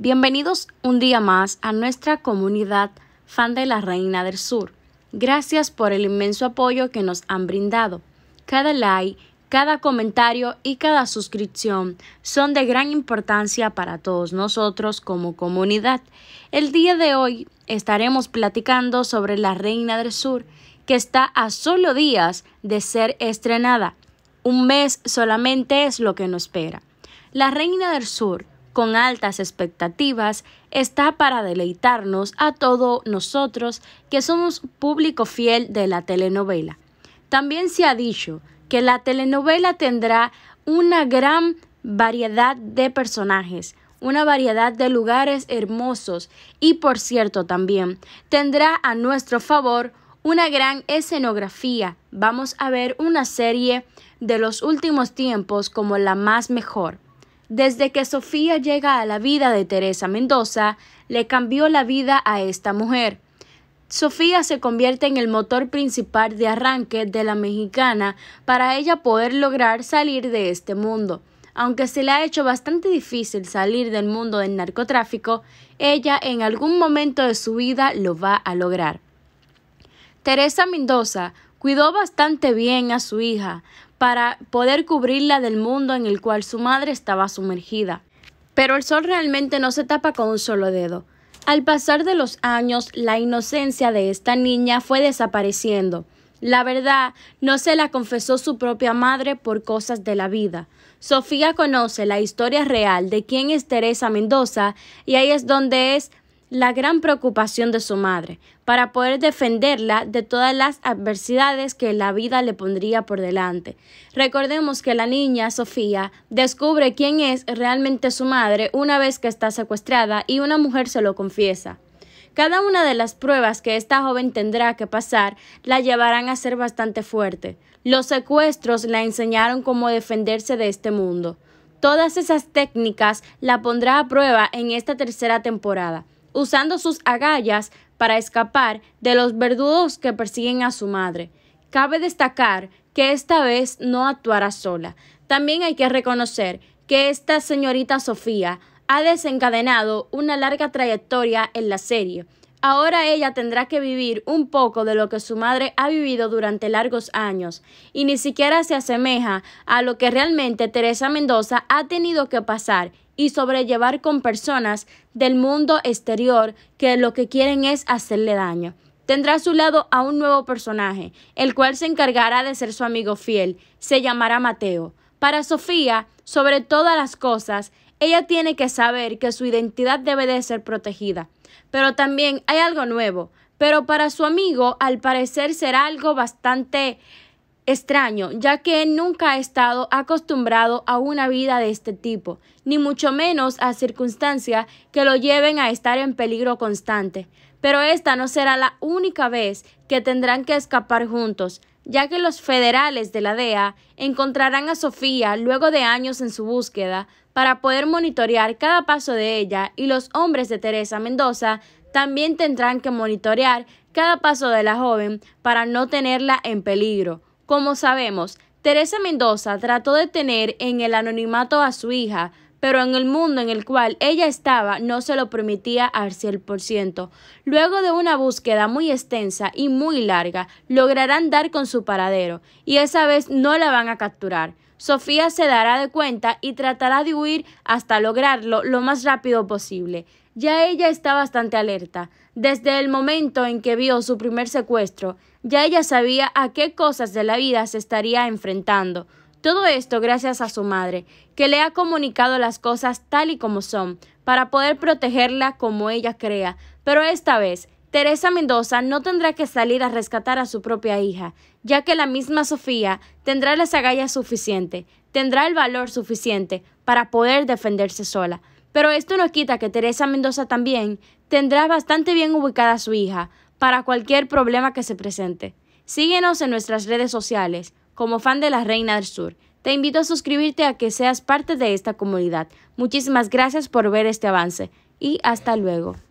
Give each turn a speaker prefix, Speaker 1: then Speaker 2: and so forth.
Speaker 1: Bienvenidos un día más a nuestra comunidad fan de la Reina del Sur. Gracias por el inmenso apoyo que nos han brindado. Cada like, cada comentario y cada suscripción son de gran importancia para todos nosotros como comunidad. El día de hoy estaremos platicando sobre la Reina del Sur, que está a solo días de ser estrenada. Un mes solamente es lo que nos espera. La Reina del Sur con altas expectativas, está para deleitarnos a todos nosotros que somos público fiel de la telenovela. También se ha dicho que la telenovela tendrá una gran variedad de personajes, una variedad de lugares hermosos y, por cierto, también tendrá a nuestro favor una gran escenografía. Vamos a ver una serie de los últimos tiempos como la más mejor. Desde que Sofía llega a la vida de Teresa Mendoza, le cambió la vida a esta mujer. Sofía se convierte en el motor principal de arranque de la mexicana para ella poder lograr salir de este mundo. Aunque se le ha hecho bastante difícil salir del mundo del narcotráfico, ella en algún momento de su vida lo va a lograr. Teresa Mendoza Cuidó bastante bien a su hija para poder cubrirla del mundo en el cual su madre estaba sumergida. Pero el sol realmente no se tapa con un solo dedo. Al pasar de los años, la inocencia de esta niña fue desapareciendo. La verdad, no se la confesó su propia madre por cosas de la vida. Sofía conoce la historia real de quién es Teresa Mendoza y ahí es donde es la gran preocupación de su madre, para poder defenderla de todas las adversidades que la vida le pondría por delante. Recordemos que la niña, Sofía, descubre quién es realmente su madre una vez que está secuestrada y una mujer se lo confiesa. Cada una de las pruebas que esta joven tendrá que pasar la llevarán a ser bastante fuerte. Los secuestros la enseñaron cómo defenderse de este mundo. Todas esas técnicas la pondrá a prueba en esta tercera temporada usando sus agallas para escapar de los verdugos que persiguen a su madre. Cabe destacar que esta vez no actuará sola. También hay que reconocer que esta señorita Sofía ha desencadenado una larga trayectoria en la serie, Ahora ella tendrá que vivir un poco de lo que su madre ha vivido durante largos años, y ni siquiera se asemeja a lo que realmente Teresa Mendoza ha tenido que pasar y sobrellevar con personas del mundo exterior que lo que quieren es hacerle daño. Tendrá a su lado a un nuevo personaje, el cual se encargará de ser su amigo fiel. Se llamará Mateo. Para Sofía, sobre todas las cosas, ella tiene que saber que su identidad debe de ser protegida. Pero también hay algo nuevo. Pero para su amigo, al parecer, será algo bastante extraño, ya que nunca ha estado acostumbrado a una vida de este tipo, ni mucho menos a circunstancias que lo lleven a estar en peligro constante. Pero esta no será la única vez que tendrán que escapar juntos ya que los federales de la DEA encontrarán a Sofía luego de años en su búsqueda para poder monitorear cada paso de ella y los hombres de Teresa Mendoza también tendrán que monitorear cada paso de la joven para no tenerla en peligro. Como sabemos, Teresa Mendoza trató de tener en el anonimato a su hija, pero en el mundo en el cual ella estaba no se lo permitía al 100%. Luego de una búsqueda muy extensa y muy larga, lograrán dar con su paradero, y esa vez no la van a capturar. Sofía se dará de cuenta y tratará de huir hasta lograrlo lo más rápido posible. Ya ella está bastante alerta. Desde el momento en que vio su primer secuestro, ya ella sabía a qué cosas de la vida se estaría enfrentando. Todo esto gracias a su madre, que le ha comunicado las cosas tal y como son, para poder protegerla como ella crea. Pero esta vez, Teresa Mendoza no tendrá que salir a rescatar a su propia hija, ya que la misma Sofía tendrá las agallas suficiente, tendrá el valor suficiente para poder defenderse sola. Pero esto no quita que Teresa Mendoza también tendrá bastante bien ubicada a su hija para cualquier problema que se presente. Síguenos en nuestras redes sociales, como fan de la Reina del Sur. Te invito a suscribirte a que seas parte de esta comunidad. Muchísimas gracias por ver este avance y hasta luego.